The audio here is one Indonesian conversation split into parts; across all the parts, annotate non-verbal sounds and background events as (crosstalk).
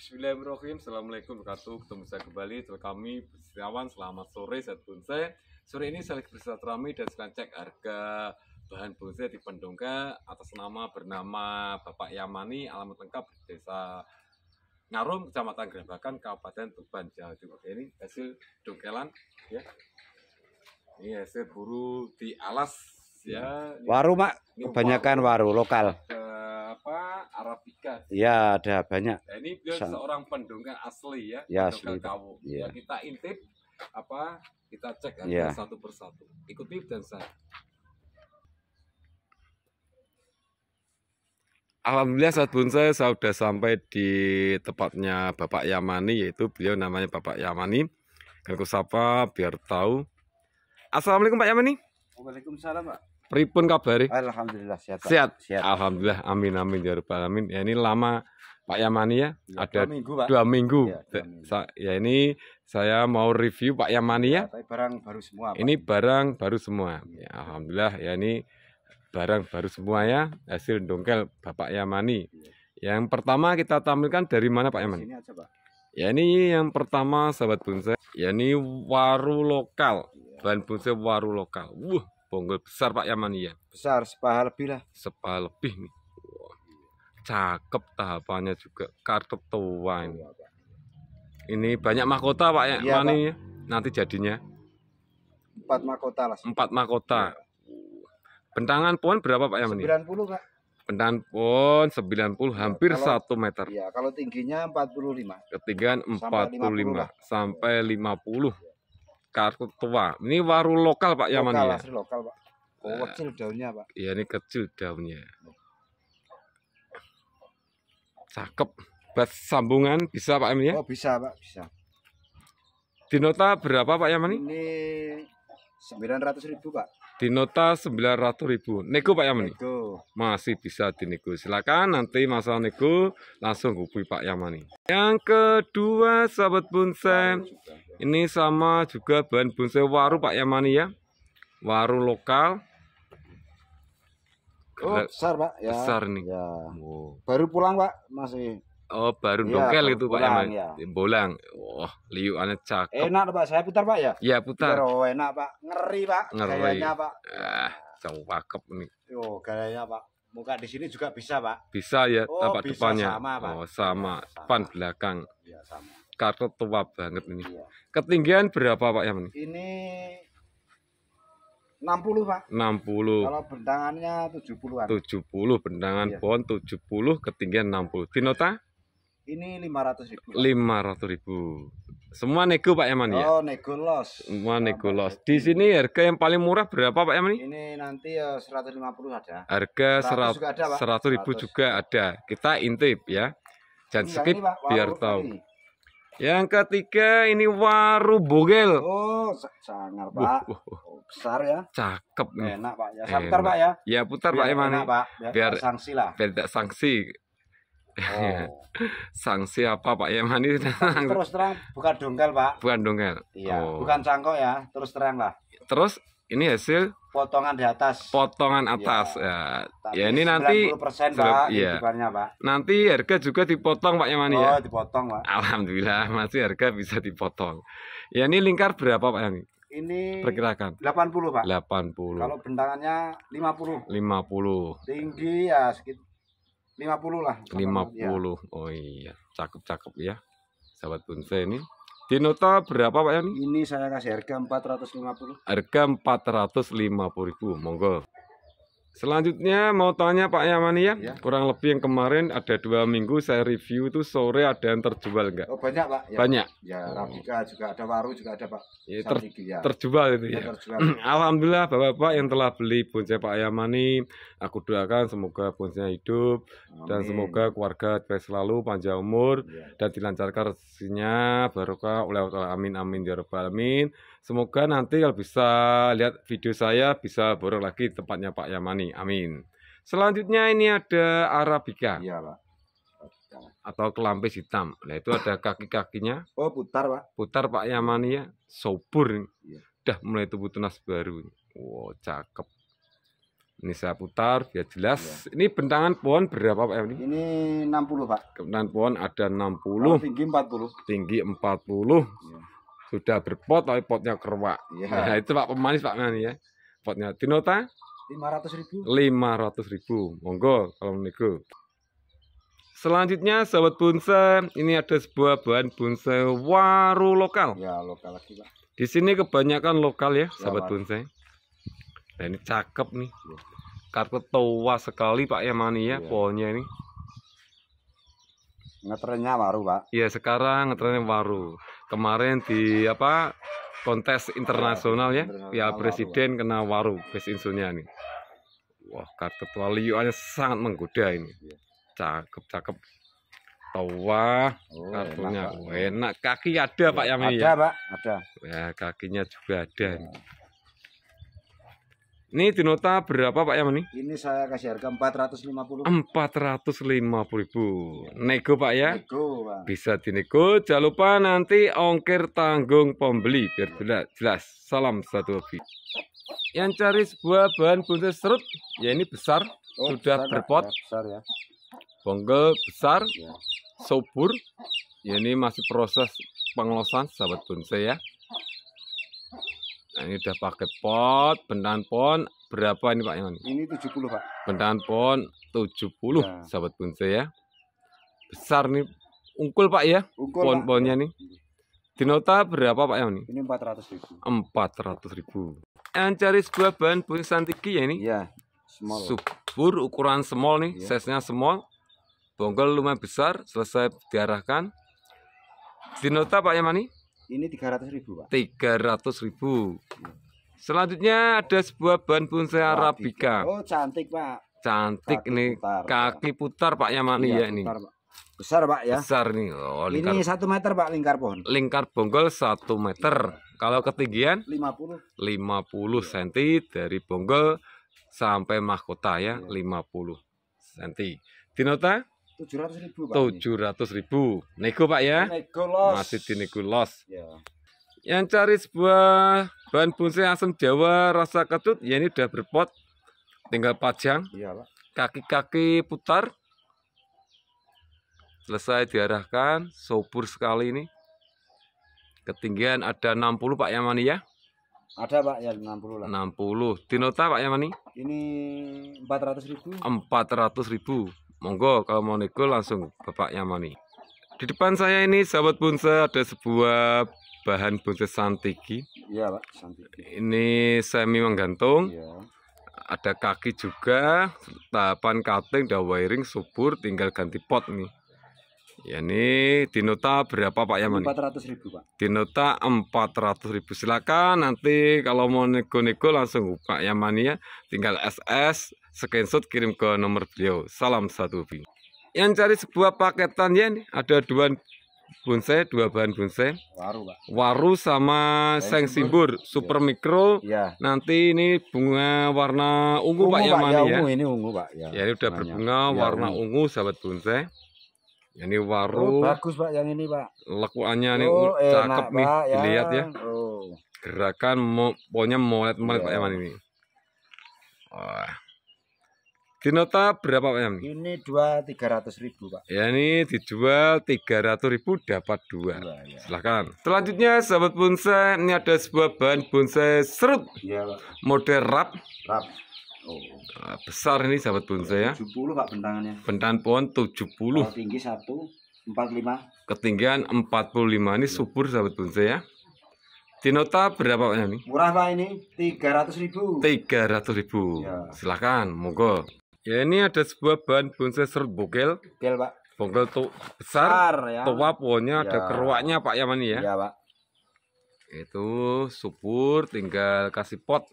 Bismillahirrahmanirrahim. Assalamualaikum warahmatullahi wabarakatuh, Ketemu saya kembali. Terima kami Setiawan. Selamat sore. Saya Bonsai. Sore ini saya bersilaturahmi dan sedang cek harga bahan bonsai di Pendongka atas nama bernama Bapak Yamani. Alamat lengkap di Desa Ngarum, Kecamatan Gerabakan, Kabupaten Tuban, Jawa Timur. Ini hasil dongkelan. Ya. Ini hasil buru di alas Iya, ya. Waru mak kebanyakan waru, lokal. Ada apa? Arabica. Ya ada banyak. Nah, ini beliau Sa seorang pendongeng asli ya. Ya asli. Ya. Ya. kita intip apa? Kita cek ya. satu persatu. Ikuti dan saya. Alhamdulillah saat bonsai saya sudah sampai di tempatnya Bapak Yamani yaitu beliau namanya Bapak Yamani. Kalau sapa biar tahu. Assalamualaikum Pak Yamani. Waalaikumsalam Pak. Pripun kabar? Alhamdulillah sehat. Sehat. sehat. Alhamdulillah. Amin amin ya rabbal alamin. Ya ini lama Pak Yamani ya, ya ada dua minggu, Pak. Dua minggu. Ya, dua minggu. Sa ya ini saya mau review Pak Yamani ya. ya barang baru semua. Pak. Ini barang baru semua. Ya. ya, Alhamdulillah ya ini barang baru semua ya hasil dongkel Bapak Yamani. Ya. Yang pertama kita tampilkan dari mana Pak Yamani? Sini aja, Pak. Ya ini yang pertama sahabat bonsai. Ya ini waru lokal. Ya. Bahan bonsai waru lokal. Wuh. Bonggol besar Pak Yaman ya? Besar, sepaha lebih lah. Sepaha lebih nih. Wah, iya. Cakep tahapannya juga. Kartu tua ini. Iya, ini banyak mahkota Pak ya, iya, ya, Mani, Pak. Nanti jadinya. Empat mahkota lah. Empat mahkota. Bentangan pohon berapa Pak Yaman? 90 Pak. Bentangan pohon 90 hampir kalau, 1 meter. Iya, kalau tingginya 45. Ketinggian 45 sampai 50. Sampai 50. Ya kartu tua. Ini waru lokal Pak Yaman lokal, ya. Asli lokal Pak. Oh, nah, kecil daunnya Pak. Iya ini kecil daunnya. Cakep. Buat sambungan bisa Pak Yaman ya? Oh bisa Pak, bisa. Dinota berapa Pak Yaman ini? Ini ratus ribu Pak di nota ribu nego Pak Yamani nego. masih bisa di dinego silakan nanti masalah nego langsung hubungi Pak Yamani yang kedua sahabat bonsai ini sama juga bahan bonsai waru Pak Yamani ya waru lokal oh, besar Pak ya besar nih ya. Wow. baru pulang Pak masih Oh, baru iya, gitu, ya, dongkel itu Pak Eman. Ya. Bolang. Wah, oh, liu aneh cakep. Enak Pak, saya putar Pak ya? Iya, putar. Biar, oh, enak Pak. Ngeri Pak. Ngeri. Gayanya Pak. Ah, cakep nih. Oh, gayanya Pak. Muka di sini juga bisa Pak. Bisa ya, oh, tapak bisa depannya. Sama, Pak. Oh, sama. Depan iya, belakang. Iya, sama. Kartu tua banget ini. Ya. Ketinggian berapa Pak Yaman? Ini 60 pak 60 kalau bentangannya 70an 70 bentangan iya. pohon 70 ketinggian 60 Tinota ini 500 ribu. 500 ribu. Semua nego Pak Yaman ya? Oh, nego los. Semua nego los. Di sini harga yang paling murah berapa Pak Yaman? Ini nanti ya eh, 150 ada. Harga 100, 100 ada, Pak. 100 ribu 100. juga ada. Kita intip ya. Jangan ini skip ini, Pak, biar tahu. Ini. Yang ketiga ini waru bogel. Oh, sangar Pak. Uh, uh, uh. Besar ya. Cakep. Enak Pak ya. ya. ya putar Pak ya. Ya putar biar Pak Yaman. Enak, Pak. Biar, biar sanksi lah. Biar tidak sanksi. Iya. Oh. sanksi apa Pak Yaman ini? Terus terang bukan dongkel Pak. Bukan dongkel. Iya. Oh. Bukan cangkok ya. Terus terang lah. Terus ini hasil potongan di atas. Potongan iya. atas ya. Ya, ya ini nanti persen Pak. Iya. Pak. Nanti harga juga dipotong Pak Yaman ya? oh, ya. dipotong Pak. Alhamdulillah masih harga bisa dipotong. Ya ini lingkar berapa Pak Yaman? Ini perkirakan 80 Pak. 80. Kalau bentangannya 50. 50. Tinggi ya sekitar 50 lah. 50. Ya. Oh iya, cakep-cakep ya. Sahabat bonsai ini. Di nota berapa Pak Yani? Ini saya kasih harga 450. Harga ribu Monggo. Selanjutnya mau tanya Pak Yamani ya, ya, kurang lebih yang kemarin ada dua minggu saya review itu sore ada yang terjual enggak? Oh banyak Pak. Ya, banyak. Ya Rabika oh. juga ada, Waru juga ada Pak. Ya, ter, ya. Terjual itu ya. ya. Terjual. (clears throat) Alhamdulillah Bapak-Bapak yang telah beli bonsai Pak Yamani Aku doakan semoga bonusnya hidup Amin. dan semoga keluarga baik selalu panjang umur ya. dan dilancarkan rezekinya barokah oleh Allah. Amin amin ya rabbal alamin. Semoga nanti kalau bisa lihat video saya bisa borong lagi tempatnya Pak Yamani. Amin. Selanjutnya ini ada arabica. ya, Pak. Atau kelampis hitam. Nah, itu ada kaki-kakinya. Oh, putar, Pak. Putar Pak Yamani ya. Sobur. ya. Dah mulai tubuh tunas baru. Wow, cakep. Ini saya putar biar jelas. Ya. Ini bentangan pohon berapa Pak ini? Ini 60 Pak. Bentangan pohon ada 60. puluh. tinggi 40. Tinggi 40. Ya. Sudah berpot tapi potnya kerwak. Ya. Nah, itu Pak pemanis Pak Nani ya. Potnya Dinota? 500 ribu. 500 ribu. Monggo kalau meniku. Selanjutnya sahabat bonsai, ini ada sebuah bahan bonsai waru lokal. Ya, lokal lagi Pak. Di sini kebanyakan lokal ya, sahabat bonsai nah ini cakep nih kartu tua sekali Pak Yamani ya, ya. Iya. pohonnya ini ngetrennya baru Pak iya sekarang ngetrennya baru kemarin di apa kontes internasional ya ya presiden kena waru base insunya nih wah kartu tua liuannya sangat menggoda ini iya. cakep cakep tua oh, kartunya enak, enak kaki ada ya, Pak Yamani ya? ada ya? Pak ada ya kakinya juga ada ya. Ini Dinota berapa Pak Yamani? ini? Ini saya kasih harga 450. 450 ribu. Nego Pak ya? Nego Pak. Bisa dinego. Jangan lupa nanti ongkir tanggung pembeli biar jelas. jelas. Salam satu hobi. Yang cari sebuah bahan buntut serut, ya ini besar, oh, sudah besar berpot. Ya, besar ya. Bonggol besar, ya. subur. Ya ini masih proses pengelosan sahabat bonsai ya. Nah, ini udah pakai pot, bentahan pohon berapa ini Pak yang ini? tujuh 70 Pak. Bentahan pohon 70 ya. sahabat bonsai ya. Besar nih ungkul Pak ya. Unggul pohon-pohonnya nih. Dinota berapa Pak yang ini? 400 ribu. 400 ribu. Yang cari sebuah bahan bonsai santiki ya ini? Ya. Small. Subur ukuran small nih, ya. size-nya small. Bonggol lumayan besar, selesai diarahkan. Dinota nota Pak Yamani? Ini 300 ribu, Pak. 300 ribu. Selanjutnya ada sebuah bahan bonsai Arabica. Oh, cantik, Pak. Cantik kaki nih, putar, kaki putar Pak Yamani iya, ya ini. Besar, Pak ya. Besar nih. Oh, lingkar... Ini satu meter, Pak, lingkar pohon. Lingkar bonggol satu meter. Kalau ketinggian 50 50 senti dari bonggol sampai mahkota ya, ya. 50 Tino Dinota tujuh ratus ribu tujuh ratus ribu nego pak ya masih di nego los ya. yang cari sebuah bahan bonsai asam jawa rasa ketut ya ini udah berpot tinggal pajang iya, kaki-kaki putar selesai diarahkan subur sekali ini ketinggian ada 60 Pak Yamani ya ada Pak ya 60 lah 60 dinota Pak Yamani ini 400 ribu 400 ribu Monggo kalau mau nego langsung Bapak Yamani. Di depan saya ini sahabat bonsai ada sebuah bahan bonsai santiki. Iya, Pak, santiki. Ini semi menggantung. Iya. Ada kaki juga, tahapan cutting, ada wiring, subur, tinggal ganti pot nih. Ya ini Dinota berapa Pak Yaman? 400 ribu Pak. Dinota 400 ribu. Silakan nanti kalau mau nego-nego langsung Pak Yaman ya. Tinggal SS, screenshot kirim ke nomor beliau. Salam satu bing. Yang cari sebuah paketan ya nih. Ada dua bonsai, dua bahan bonsai. Waru Pak. Waru sama seng simbur, iya. super ya. mikro. Ya. Nanti ini bunga warna ungu, ungu Pak Yaman ya, ya. Ungu ini ungu Pak. Ya, ya ini udah berbunga iya, warna ungu. ungu sahabat bonsai. Ini warung. Oh, bagus Pak yang ini Pak. Lekuannya ini oh, cakep Pak, nih, ya. dilihat ya. Oh. Gerakan mo pokoknya molet-molet yeah. Pak Yaman ini. Wah. Dinota berapa Pak Yaman? Ini dua tiga ratus ribu Pak. Ya ini dijual tiga ratus ribu dapat dua. Nah, ya. Silahkan. Selanjutnya sahabat bonsai ini ada sebuah bahan bonsai serut. Ya, Pak. Model rap. Rap Oh. Ah, besar ini sahabat bonsai ya. 70 Pak bentangannya. Bentang pohon 70. Kalau tinggi 1 45. Ketinggian 45 ini subur sahabat bonsai ya. Dinota berapa Pak ini? Murah Pak ini 300.000. ribu 300 ribu ya. Silakan monggo Ya ini ada sebuah bahan bonsai serut bokel. Bokel Pak Bokel tuh besar, besar ya. tua pohonnya ya. ada iya. keruaknya Pak Yamani ya Iya Pak Itu subur tinggal kasih pot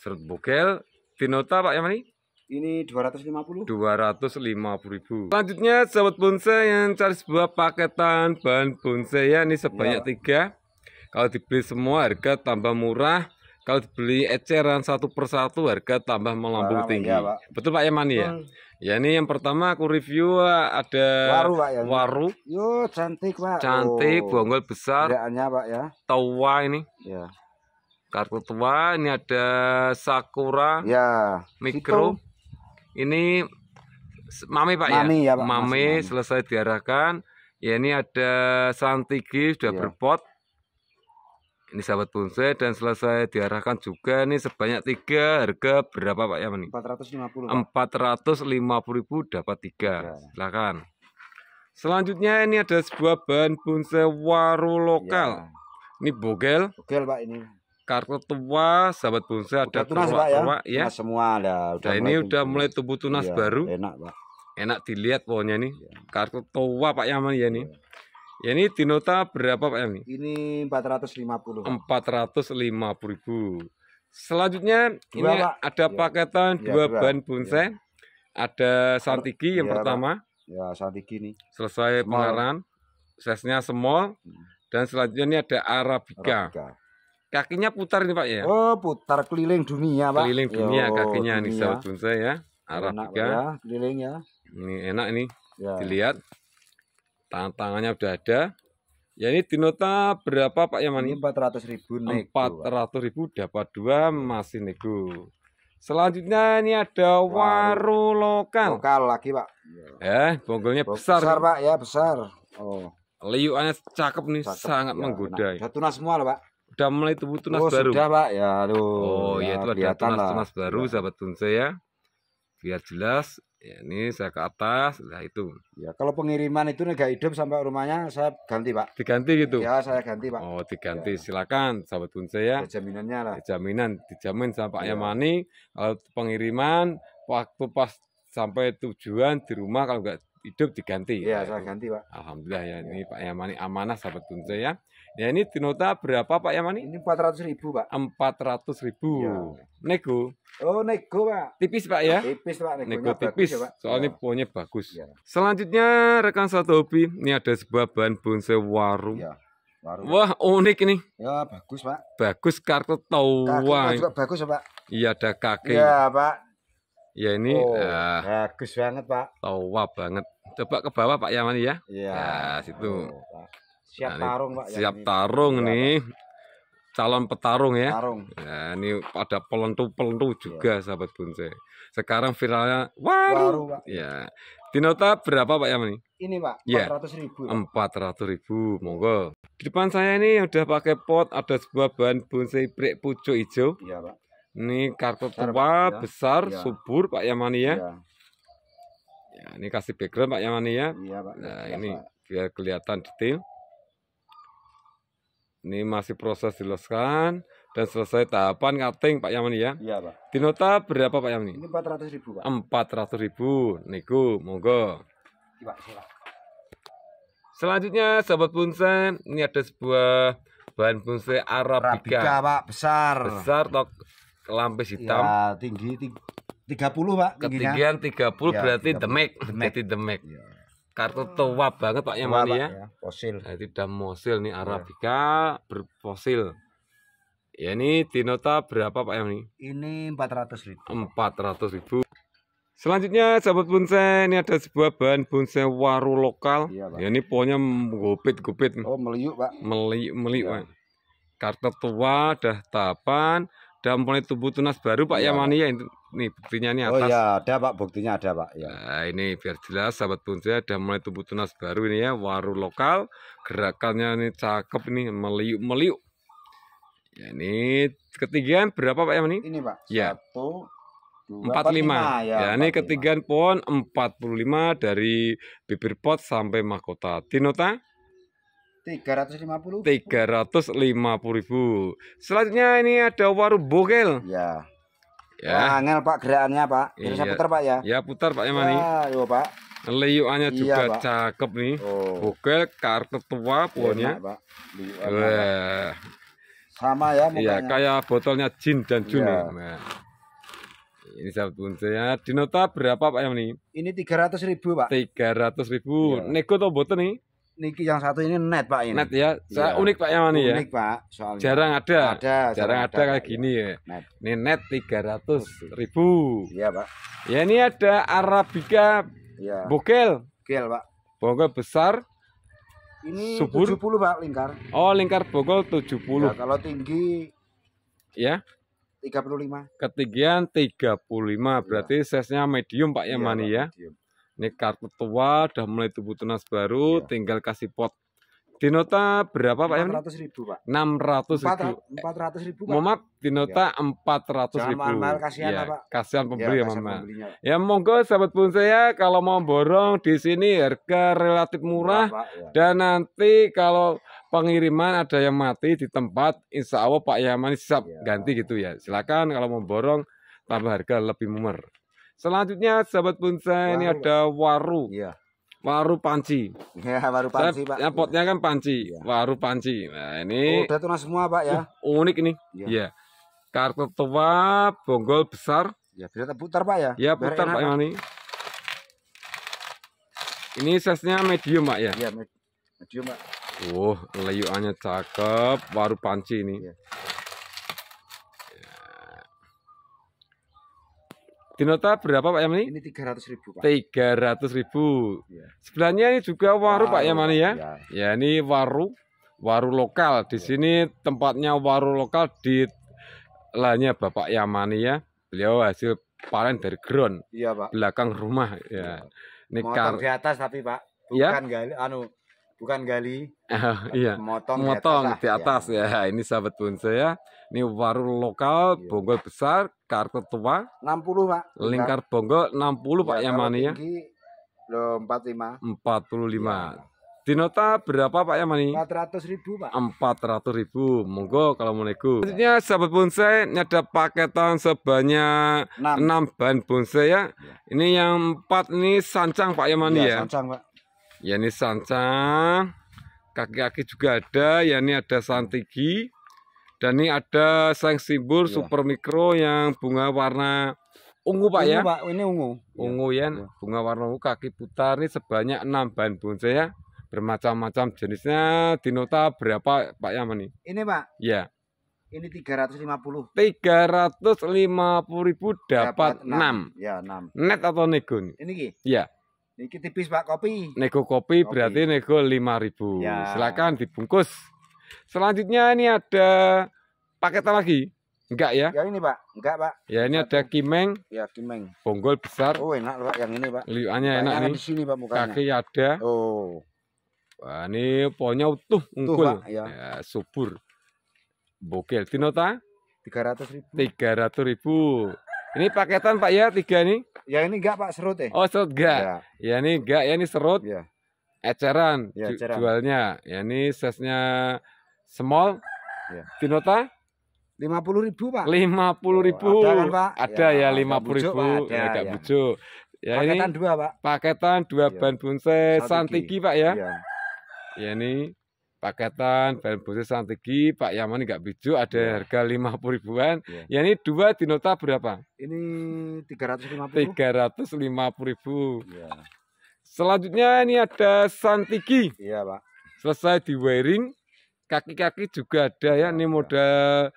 Serut bokel Vinota Pak Yamani? Ini 250. puluh ribu. Selanjutnya sahabat bonsai yang cari sebuah paketan bahan bonsai ya ini sebanyak ya. tiga. Kalau dibeli semua harga tambah murah. Kalau dibeli eceran satu persatu harga tambah melambung Barang, tinggi. Ya, Pak. Betul Pak Yamani ya? Hmm. Ya ini yang pertama aku review ada waru Pak ya. Waru. Yo cantik Pak. Cantik, oh. bonggol besar. Pak ya. Tawa ini. Ya. Kartu tua ini ada Sakura. Ya. Mikro. Ini mami Pak ya? Mami, ya. ya Pak. Mame Masih selesai diarahkan. Ya ini ada Santigi sudah ya. berpot. Ini sahabat bonsai dan selesai diarahkan juga ini sebanyak tiga harga berapa Pak ya empat ratus lima puluh empat ratus lima puluh ribu dapat tiga. Ya. Silakan. Selanjutnya ini ada sebuah bahan bonsai waru lokal. Ya. Ini bogel. Bogel Pak ini kartu tua sahabat bonsai ada tunas, terowak, pak, ya? tua, ya. Tunas semua ada udah nah, ini tumbuh, udah mulai tumbuh tunas iya, baru enak pak enak dilihat pokoknya nih iya. kartu tua pak Yaman ya, ya nih iya. ya ini dinota berapa pak Yaman ini 450 450 ribu selanjutnya dua, ini pak. ada iya. paketan iya, dua, bahan ban bonsai iya. ada santigi yang iya, pertama pak. ya santigi nih selesai pengarahan. sesnya semol hmm. dan selanjutnya ini ada arabica, arabica Kakinya putar nih Pak ya? Oh, putar keliling dunia Pak. Keliling dunia Yo, kakinya dunia. nih sahabat bonsai ya. enak, Ya, keliling ya. Ini enak ini Ya. Dilihat. Tangan tangannya udah ada. Ya ini dinota berapa Pak ya, mana empat ratus ribu empat ratus ribu dapat dua masih nego. Selanjutnya ini ada waru lokal. Lokal lagi Pak. Ya, ya bonggolnya besar. Besar Pak ya besar. Oh. Liuannya cakep nih, cakep. sangat ya, menggoda. Nah, udah semua lah Pak. Udah mulai tumbuh tunas oh, baru. Sudah, Pak. Ya, aduh. Oh, ya, ya itu ada tunas-tunas baru ya. sahabat bonsai ya. Biar jelas ya, ini saya ke atas lah itu ya kalau pengiriman itu nggak hidup sampai rumahnya saya ganti pak diganti gitu ya saya ganti pak oh diganti ya. silakan sahabat pun saya ya, jaminannya lah ya, jaminan dijamin Pak ya. yamani kalau pengiriman waktu pas sampai tujuan di rumah kalau enggak hidup diganti. Ya, iya, saya ganti, Pak. Alhamdulillah ya. Ini iya. Pak Yamani amanah sahabat Tunja ya. Ya ini dinota berapa Pak Yamani? Ini 400 ribu Pak. 400 ribu. Ya. Nego. Oh nego Pak. Tipis Pak ya. Tipis Pak. Nego tipis. ya, Pak. Soalnya ya. punya bagus. Ya. Selanjutnya rekan satu hobi. Ini ada sebuah bahan bonsai warung. Ya. Warung. Wah unik ini. Ya bagus pak. Bagus kartu tua. Kartu juga bagus ya, pak. Iya ada kaki. Iya pak Ya ini oh, uh, bagus banget Pak. Tawa banget. Coba ke bawah Pak Yamani ya. Iya. Nah, situ. Oh, siap nah, tarung Pak. Siap ini. tarung nih. Calon petarung ya. Tarung. Ya ini ada pelentu-pelentu juga ya. sahabat bonsai. Sekarang viralnya waru. waru Pak. Ya. Di nota berapa Pak Yamani? Ini Pak, ya. ratus ribu. Empat ratus ribu, monggo. Di depan saya ini udah pakai pot, ada sebuah bahan bonsai brek pucuk hijau. Iya Pak. Ini kartu tua ya. besar ya. subur Pak Yamani ya. ya. Ya, ini kasih background Pak Yamani ya. ya Pak. Nah, ya, ini Pak. biar kelihatan detail. Ini masih proses dileskan dan selesai tahapan cutting Pak Yamani ya. Iya, Pak. Di nota berapa Pak Yamani? Ini ratus ribu Pak. ratus ribu. Niku, monggo. Iya, Pak. Selanjutnya sahabat bonsai, ini ada sebuah bahan bonsai Arabica. Arabica Pak, besar. Besar tok lampis iya, hitam. Ya, tinggi, tiga 30, Pak. Ketinggian tingginya. 30 ya, berarti demek. Jadi demek. Ya. Kartu tua banget Pak Yaman ya. ya. Fosil. Ya, nah, tidak mosil nih iya. Arabica ya. berfosil. Ya ini dinota berapa Pak Yaman? Ini empat ratus ribu. ratus ribu. Selanjutnya sahabat bonsai ini ada sebuah bahan bonsai waru lokal. Iya, ya ini pohonnya gopit-gopit. Oh, meliuk, Pak. Meliuk, meliuk, iya. Kartu tua dah tapan. Sudah mulai tubuh tunas baru Pak ya, Yamani ya. Ini buktinya ini oh, atas. Oh ya, ada Pak, buktinya ada Pak. Ya. Nah, ini biar jelas sahabat saya ada mulai tubuh tunas baru ini ya, waru lokal. Gerakannya ini cakep ini meliuk-meliuk. Ya, ini ketinggian berapa Pak Yamani? Ini Pak. Ya. Satu, 45. Ya, ya 45. ini ketinggian pohon lima dari bibir pot sampai mahkota. Tinota 350. puluh ribu. Selanjutnya ini ada warung bogel. Ya. Ya. Angel Pak gerakannya Pak. Ini iya. putar Pak ya. Ya putar Pak Eman ini. Ya, Pak. iya, juga Pak. cakep nih. Oh. Bogel kartu tua iya, pohonnya. ya, Pak. Wah. Sama ya iya, mukanya. Ya, kayak botolnya jin dan iya. jun. Ya. Nah. Ini sahabat buncanya. Di nota berapa Pak Eman ini? tiga 300 ribu Pak. 300 ribu. Ya. Nego atau boten nih? niki yang satu ini net pak ini. Net ya. Iya. Unik pak yang ini ya. Unik pak soalnya. Jarang ada. Ada. Jarang ada, ada kayak gini ya. Net. Ini net tiga ratus ribu. Iya pak. Ya ini ada Arabica ya. bokel. Bokel pak. Bokel besar. Ini subur. 70 pak lingkar. Oh lingkar bokel 70. Ya, kalau tinggi. Ya. 35. Ketinggian 35 iya. berarti ya. size-nya medium Pak Yamani iya, ya. Medium. Ini kartu tua, udah mulai tubuh tunas baru, iya. tinggal kasih pot. Dinota berapa Pak? 400 ribu Pak. 600 ribu. 400 eh, ribu Pak. Mohon di ya. 400 ribu. Mahal, kasihan ya, Pak. Kasihan iya, pembeli ya, ya Mama. Ya monggo sahabat pun saya kalau mau borong di sini harga relatif murah ya, Pak, ya. dan nanti kalau pengiriman ada yang mati di tempat insya Allah Pak Yaman siap ya. ganti gitu ya. Silakan kalau mau borong tambah harga lebih murah. Selanjutnya sahabat bonsai ini ada waru. Iya. Waru panci. Ya, waru panci, Saya, Pak. Ya, potnya kan panci, ya. waru panci. Nah, ini oh, udah tunas semua, Pak ya. Uh, unik ini. Iya. Ya. Kartu tua, bonggol besar. Ya, bisa ya? Iya, putar, Pak ya. Ya, putar, Pak ini. Ini size-nya medium, Pak ya. Iya, medium, Pak. Oh, layuannya cakep, waru panci ini. Ya. Di berapa Pak Yamani? Ini 300 ribu Pak. 300 ribu. Ya. Sebelahnya ini juga waru, waru Pak Yamani ya. ya. Ya ini waru, waru lokal. Di ya. sini tempatnya waru lokal di lahnya Bapak Yamani ya. Beliau hasil paling dari ground. Iya Pak. Belakang rumah ya. ya. Ini Motor kar... di atas tapi Pak. Iya? Bukan ya? gali, anu bukan gali uh, iya motong, motong di atas, di iya, atas ya. Iya. ya ini sahabat bonsai ya ini waru lokal iya. bonggol besar kartu tua 60 pak lingkar bonggol 60 iya, ya, pak Yamani ya lo 45 45 ya. di nota berapa Pak Yamani? 400 ribu Pak 400 ribu monggo kalau mau nego selanjutnya sahabat bonsai ini ada paketan sebanyak 6, 6 bahan bonsai ya. ya ini yang 4 ini sancang Pak Yamani ya, ya. sancang Pak ya ini sancang kaki-kaki juga ada ya ini ada santigi dan ini ada sang simbol ya. super mikro yang bunga warna ungu pak ungu, ya pak ini ungu ungu iya. ya, ya. bunga warna ungu kaki putar ini sebanyak enam bahan bonsai ya bermacam-macam jenisnya di nota berapa pak Yaman ini ini pak ya ini 350. 350 ribu dapat, dapat 6. 6. Ya, 6. Net atau nego? Ini Ya. Niki tipis Pak kopi. Nego kopi, kopi. berarti nego 5000. Ya. Silakan dibungkus. Selanjutnya ini ada paketan lagi. Enggak ya? Ya ini Pak, enggak Pak. Ya ini ada kimeng. Ya kimeng. Bonggol besar. Oh enak Pak yang ini Pak. Liannya enak nih. Di sini Pak mukanya. Kaki ada. Oh. Wah ini pohonnya utuh, unggul. ya. ya. subur. Bokel. tino Tiga 300 ribu. ratus ribu. Ini paketan Pak ya tiga nih. Ya ini enggak Pak serut ya? Oh serut enggak. Ya, ya ini enggak ya ini serut. Ya. Eceran, ya, eceran. jualnya. Ya ini size-nya small. Ya. Tinota? lima puluh ribu pak lima puluh ribu oh, ada, kan, pak? ada ya, ya lima puluh ribu ada, ya agak ya. ya paketan ini, dua pak paketan dua ya. ban bonsai santiki pak ya. ya ya ini paketan bahan bosnya strategi Pak Yaman nggak biju ada yeah. harga lima puluh ribuan ya. ya ini dua di nota berapa ini tiga ratus lima puluh tiga ratus lima puluh ribu yeah. selanjutnya ini ada santigi iya Pak selesai di wiring kaki-kaki juga ada ya, iya, ini iya. model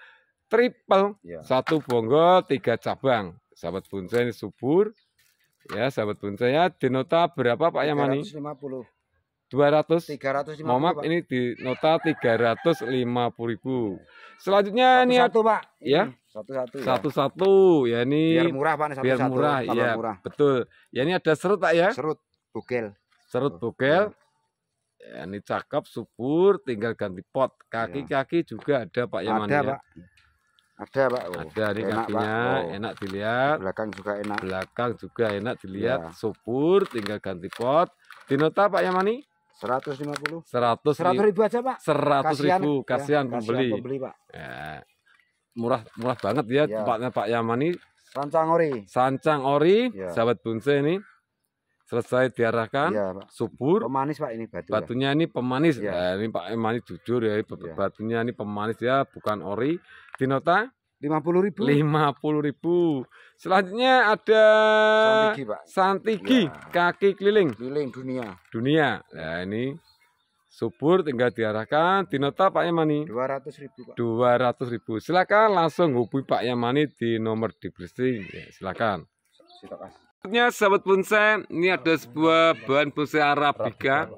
triple yeah. satu bonggol tiga cabang sahabat bonsai ini subur ya sahabat bonsai ya denota berapa Pak Yamani 350 200 ratus mohon maaf ini di nota tiga ratus lima puluh ribu selanjutnya satu, niat satu pak ya hmm, satu satu ya. satu satu ya ini biar murah pak satu, biar satu, murah ya murah. betul ya ini ada serut pak ya serut bukel serut bukel hmm. ya, ini cakep subur tinggal ganti pot kaki kaki iya. juga ada pak Yaman ada ya. pak ada pak oh, ada ini enak, kakinya pak. Oh. enak dilihat belakang juga enak belakang juga enak dilihat ya. subur tinggal ganti pot di nota Pak Yamani? 150. 100 100 ribu aja, Pak. 100 kasian, ribu, ya, kasihan ya, pembeli. pembeli, Pak. Ya. Murah murah banget ya, ya. tempatnya Pak Yamani. Sancang Ori. Sancang Ori, ya. sahabat Bunse ini. Selesai diarahkan, ya, subur. Pemanis Pak ini batu. Ya. Batunya ya. ini pemanis. Ya. Nah, ini Pak Yamani jujur ya, ya, batunya ini pemanis ya, bukan ori. Dinota lima puluh ribu lima puluh ribu selanjutnya ada santigi pak santigi ya. kaki keliling keliling dunia dunia nah ini subur tinggal diarahkan di nota Pak Yamani dua ratus ribu Pak dua ratus ribu silakan langsung hubungi Pak Yamani di nomor di listing ya, silakan selanjutnya sahabat bonsai ini ada sebuah bahan bonsai Arabica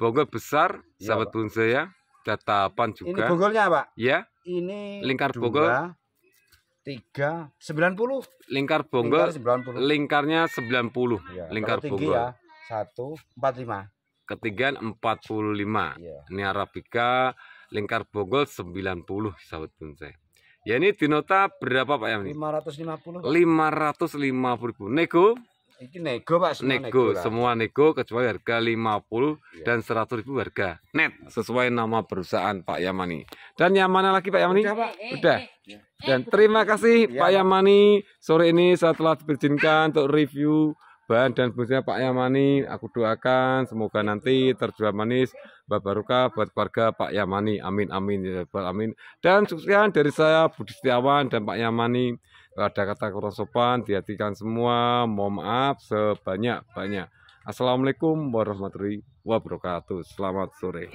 bonggol besar iya, sahabat bonsai ya ada juga ini bonggolnya Pak ya ini lingkar Bogor tiga sembilan puluh lingkar Bogor lingkarnya sembilan puluh ya, lingkar Bogor ya satu empat lima empat puluh lima iya. ini Arabica lingkar Bogor puluh sahabat bonsai ya ini dinota berapa Pak lima lima ratus puluh lima ratus lima puluh nego ini nego Pak semua nego, nego semua nego kecuali harga 50 ya. dan 100 ribu harga net sesuai nama perusahaan Pak Yamani. Dan yang mana lagi Pak Yamani? Udah Pak. Eh, eh, Udah. Eh, dan terima kasih ya. Pak Yamani sore ini saya telah diperjinkan untuk review bahan dan fungsinya Pak Yamani. Aku doakan semoga nanti terjual manis Mbak Baruka buat keluarga Pak Yamani. Amin amin ya amin. Dan sekian dari saya Budi Setiawan dan Pak Yamani ada kata kurang sopan dihatikan semua mohon maaf sebanyak-banyak Assalamualaikum warahmatullahi wabarakatuh selamat sore